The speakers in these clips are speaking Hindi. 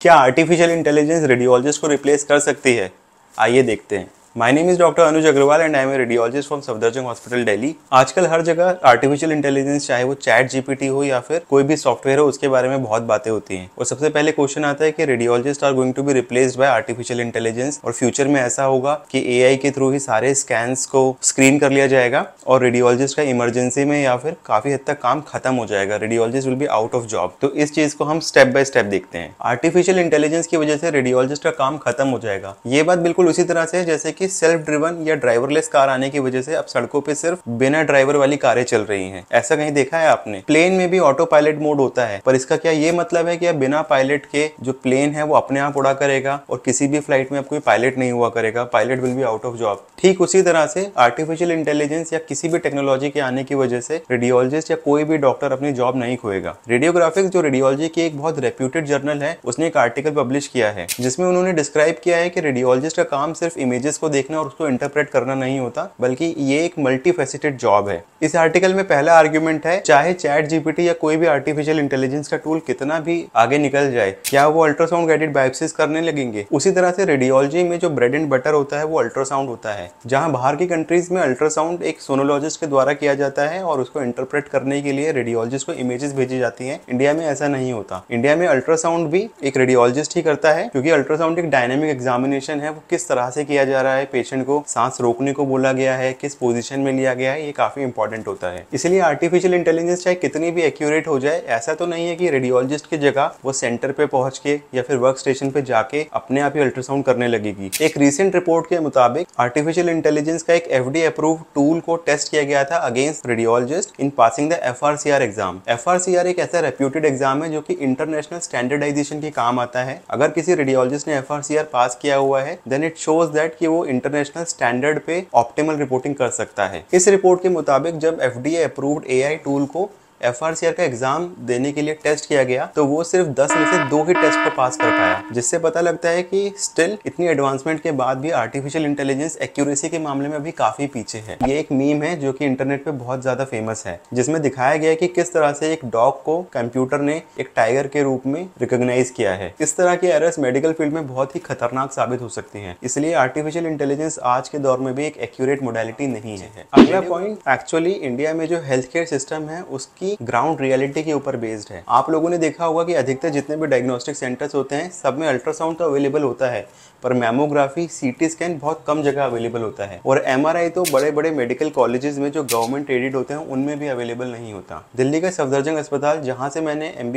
क्या आर्टिफिशियल इंटेलिजेंस रेडियोलॉजिस्ट को रिप्लेस कर सकती है आइए देखते हैं my name is doctor Anuj Agarwal and I am radiologist from Safdarjung hospital Delhi आजकल हर जगह आर्टिफिशियल इंटेलिजेंस चाहे वो चैट जीपीटी हो या फिर कोई भी सॉफ्टवेयर हो उसके बारे में बहुत बातें होती हैं और सबसे पहले क्वेश्चन आता है कि radiologist are going to be replace by artificial intelligence और फ्यूचर में ऐसा होगा कि ए के थ्रू ही सारे स्कैन को स्क्रीन कर लिया जाएगा और रेडियोलॉजिस्ट का इमरजेंसी में या फिर काफी हद तक काम खत्म हो जाएगा radiologist will be out of job तो इस चीज को हम स्टेप बाय स्टेप देखते हैं आर्टिफिशियल इंटेलिजेंस की वजह से रेडियोलॉजिस्ट का काम खत्म हो जाएगा ये बात बिल्कुल उसी तरह से जैसे कि सेल्फ ड्रिवन या ड्राइवरलेस कार आने की वजह से अब सड़कों पर सिर्फ बिना ड्राइवर वाली कारें चल रही है ऐसा कहीं देखा है आपने प्लेन में भी ऑटो पायलट मोड होता है पर इसका क्या ये मतलब है कि अब बिना पायलट के जो प्लेन है वो अपने आप उड़ा करेगा और किसी भी फ्लाइट में अब कोई पायलट नहीं हुआ करेगा pilot will be out of job ठीक उसी तरह से आर्टिफिशियल इंटेलिजेंस या किसी भी टेक्नोलॉजी के आने की वजह से रेडियोलॉजिस्ट या कोई भी डॉक्टर अपनी जॉब नहीं खोएगा रेडियोग्राफिक्स जो रेडियोलॉजी की एक बहुत रेप्यूटेड जर्नल है उसने एक आर्टिकल पब्लिश किया है जिसमें उन्होंने डिस्क्राइब किया है कि रेडियोलॉजिस्ट का काम सिर्फ इमेजेस को देखना और उसको इंटरप्रेट करना नहीं होता बल्कि ये एक मल्टी जॉब है इस आर्टिकल में पहला आर्ग्यूमेंट है चाहे चैट जीपीटी या कोई भी आर्टिफिशियल इंटेलिजेंस का टूल कितना भी आगे निकल जाए क्या वो अल्ट्रासाउंड गाइडेड बायोप्सिस करने लगेंगे उसी तरह से रेडियोलॉजी में जो ब्रेड एंड बटर होता है वो अल्ट्रासाउंड होता है जहाँ बाहर की कंट्रीज में अल्ट्रासाउंड एक सोनोलॉजिस्ट के द्वारा किया जाता है और उसको इंटरप्रेट करने के लिए रेडियोलॉजिस्ट को इमेजेस भेजी जाती है इंडिया में ऐसा नहीं होता इंडिया में अल्ट्रासाउंड भी एक रेडियोलॉजिस्ट ही करता है क्योंकि अल्ट्रासाउंड एक डायनेमिक एग्जामिनेशन है वो किस तरह से किया जा रहा है है पेशेंट को सांस रोकने को बोला गया है किस पोजिशन में लिया गया है ये काफी इंपॉर्टेंट होता है इसलिए आर्टिफिशियल इंटेलिजेंस चाहे कितनी भी एक्यूरेट हो जाए ऐसा तो नहीं है कि रेडियोलॉजिस्ट की जगह वो सेंटर पे पहुंच के या फिर वर्क स्टेशन पे जाके अपने आप ही अल्ट्रासाउंड करने लगेगी एक रिसेंट रिपोर्ट के मुताबिक आर्टिफिशियल इंटेलिजेंस का एक एफ अप्रूव टूल को टेस्ट किया गया था against radiologist in passing the F exam F एक ऐसा रेप्यूटेड एग्जाम है जो की इंटरनेशनल स्टैंडर्डाइजेशन के काम आता है अगर किसी रेडियोलॉजिस्ट ने एफ पास किया हुआ है देन इट शोज दैट कि वो इंटरनेशनल स्टैंडर्ड पे ऑप्टिमल रिपोर्टिंग कर सकता है इस रिपोर्ट के मुताबिक जब F D approved a tool को एफ का एग्जाम देने के लिए टेस्ट किया गया तो वो सिर्फ दस में से दो ही टेस्ट को पास कर पाया जिससे पता लगता है कि स्टिल इतनी एडवांसमेंट के बाद भी आर्टिफिशियल इंटेलिजेंस एक्यूरेसी के मामले में अभी काफी पीछे है ये एक मीम है जो कि इंटरनेट पे बहुत ज्यादा फेमस है जिसमें दिखाया गया है कि किस तरह से एक डॉग को कंप्यूटर ने एक टाइगर के रूप में रिकोगनाइज किया है इस तरह के एरर्स मेडिकल फील्ड में बहुत ही खतरनाक साबित हो सकती है इसलिए आर्टिफिशियल इंटेलिजेंस आज के दौर में भी एक एक्यूरेट मोडेलिटी नहीं है अगला पॉइंट एक्चुअली इंडिया में जो हेल्थ केयर सिस्टम है उसकी की ग्राउंड रियलिटी के ऊपर बेस्ड है आप लोगों ने देखा होगा कि अधिकतर जितने भी डायग्नोस्टिक सेंटर्स होते हैं सब में अल्ट्रासाउंड तो अवेलेबल होता है पर मेमोग्राफी सीटी स्कैन बहुत कम जगह अवेलेबल होता है और एमआरआई तो बड़े बड़े मेडिकल कॉलेजेस में जो गवर्नमेंट एडिड होते हैं उनमें भी अवेलेबल नहीं होता दिल्ली का सफदरजंग अस्पताल जहाँ से मैंने एम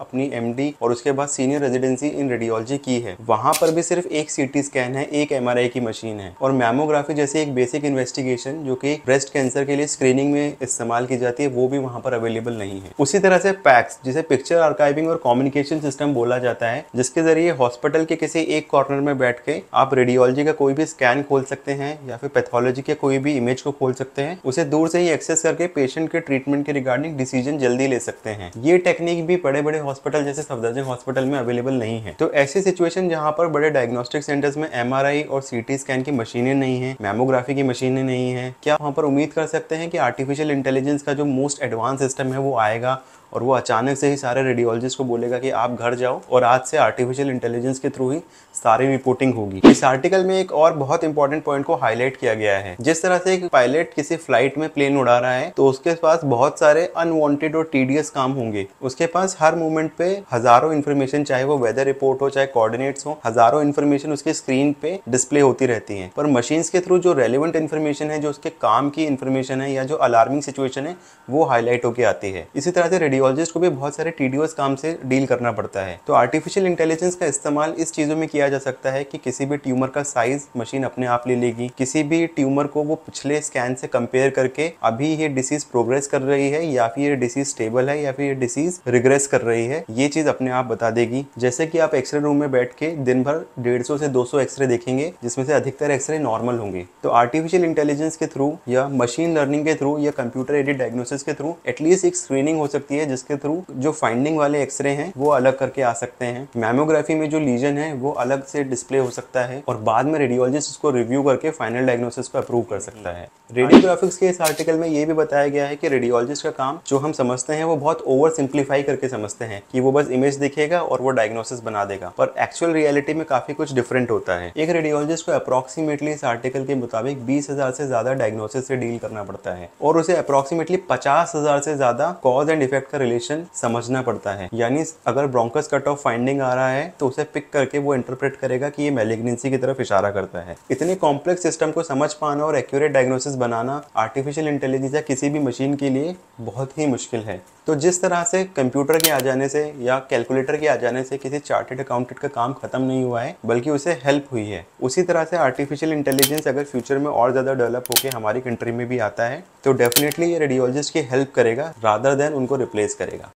अपनी एम और उसके बाद सीनियर रेजिडेंसी इन रेडियोलॉजी की है वहाँ पर भी सिर्फ एक सीटी स्कैन है एक एम की मशीन है और मेमोग्राफी जैसे एक बेसिक इन्वेस्टिगेशन जो कि ब्रेस्ट कैंसर के लिए स्क्रीनिंग में इस्तेमाल की जाती है वो भी वहां पर अवेलेबल अवेलेबल नहीं है उसी तरह से पैक्स जिसे पिक्चर आर्काइविंग और कम्युनिकेशन सिस्टम बोला जाता है जिसके जरिए हॉस्पिटल के किसी एक कॉर्नर में बैठ के आप रेडियोलॉजी का कोई भी स्कैन खोल सकते हैं या फिर पैथोलॉजी के कोई भी इमेज को खोल सकते हैं उसे दूर से ही एक्सेस करके पेशेंट के ट्रीटमेंट के रिगार्डिंग डिसीजन जल्दी ले सकते हैं ये टेक्निक भी बड़े बड़े हॉस्पिटल जैसे सफदरजंग हॉस्पिटल में अवेलेबल नहीं है तो ऐसी सिचुएशन जहाँ पर बड़े डायग्नोस्टिक सेंटर्स में एम और सी स्कैन की मशीनें नहीं है मेमोग्राफी की मशीनें नहीं है क्या वहाँ पर उम्मीद कर सकते हैं कि आर्टिफिशियल इंटेलिजेंस का जो मोस्ट एडवांस सिस्टम सिस्टम है वो आएगा और वो अचानक से ही सारे रेडियोलॉजिस्ट को बोलेगा कि आप घर जाओ और आज से आर्टिफिशियल इंटेलिजेंस के थ्रू ही सारी रिपोर्टिंग होगी इस आर्टिकल में एक और बहुत इंपॉर्टेंट पॉइंट को हाईलाइट किया गया है जिस तरह से एक पायलट किसी फ्लाइट में प्लेन उड़ा रहा है तो उसके पास बहुत सारे अनवांटेड और टीडियस काम होंगे उसके पास हर मोमेंट पे हजारों इन्फॉर्मेशन चाहे वो वेदर रिपोर्ट हो चाहे कोऑर्डिनेट्स हो हजारों इन्फॉर्मेशन उसके स्क्रीन पे डिस्प्ले होती रहती है पर मशीन के थ्रू जो रेलिवेंट इन्फॉर्मेशन है जो उसके काम की इन्फॉर्मेशन है या जो अलार्मिंग सिचुएशन है वो हाईलाइट होकर आती है इसी तरह से रेडियोलॉजिस्ट को भी बहुत सारे टीडियस काम से डील करना पड़ता है तो आर्टिफिशियल इंटेलिजेंस का इस्तेमाल इस चीजों में किया जा सकता है कि किसी भी ट्यूमर का साइज मशीन अपने आप ले लेगी किसी भी ट्यूमर को वो पिछले स्कैन से कंपेयर करके अभी ये डिसीज प्रोग्रेस कर रही है या फिर ये डिसीज स्टेबल है या फिर ये डिसीज रिग्रेस कर रही है ये चीज अपने आप बता देगी जैसे कि आप एक्सरे रूम में बैठ के दिन भर डेढ़ से दो एक्सरे देखेंगे जिसमें से अधिकतर एक्सरे नॉर्मल होंगे तो आर्टिफिशियल इंटेलिजेंस के थ्रू या मशीन लर्निंग के थ्रू या कंप्यूटर एडेड डायग्नोसिस के थ्रू एटलीस्ट एक स्क्रीनिंग हो सकती है जिसके थ्रू जो फाइंडिंग वाले एक्सरे हैं वो अलग करके आ सकते हैं मैमोग्राफी में जो लीजन है वो अलग अलग से डिस्प्ले हो सकता है और बाद में रेडियोलॉजिस्ट इसको रिव्यू करके फाइनल डायग्नोसिस को अप्रूव कर सकता है रेडियोग्राफिक्स हम्म। हाँ। के इस आर्टिकल में ये भी बताया गया है कि रेडियोलॉजिस्ट का काम जो हम समझते हैं वो बहुत ओवर सिंप्लीफाई करके समझते हैं कि वो बस इमेज दिखेगा और वो डायग्नोसिस बना देगा पर एक्चुअल रियलिटी में काफी कुछ डिफरेंट होता है एक रेडियोलॉजिस्ट को अप्रोक्सीमेटली इस आर्टिकल के मुताबिक बीस से ज्यादा डायग्नोसिस से डील करना पड़ता है और उसे अप्रोक्सीमेटली पचास से ज्यादा कॉज एंड इफेक्ट का रिलेशन समझना पड़ता है यानी अगर ब्रोंकस कट ऑफ फाइंडिंग आ रहा है तो उसे पिक करके वो इंटरप्रेट इंटरप्रेट करेगा कि ये मेलेग्नेंसी की तरफ इशारा करता है इतने कॉम्प्लेक्स सिस्टम को समझ पाना और एक्यूरेट डायग्नोसिस बनाना आर्टिफिशियल इंटेलिजेंस या किसी भी मशीन के लिए बहुत ही मुश्किल है तो जिस तरह से कंप्यूटर के आ जाने से या कैलकुलेटर के आ जाने से किसी चार्टेड अकाउंटेंट का काम खत्म नहीं हुआ है बल्कि उसे हेल्प हुई है उसी तरह से आर्टिफिशियल इंटेलिजेंस अगर फ्यूचर में और ज़्यादा डेवलप होकर हमारी कंट्री में भी आता है तो डेफिनेटली ये रेडियोलॉजिस्ट की हेल्प करेगा रादर देन उनको रिप्लेस करेगा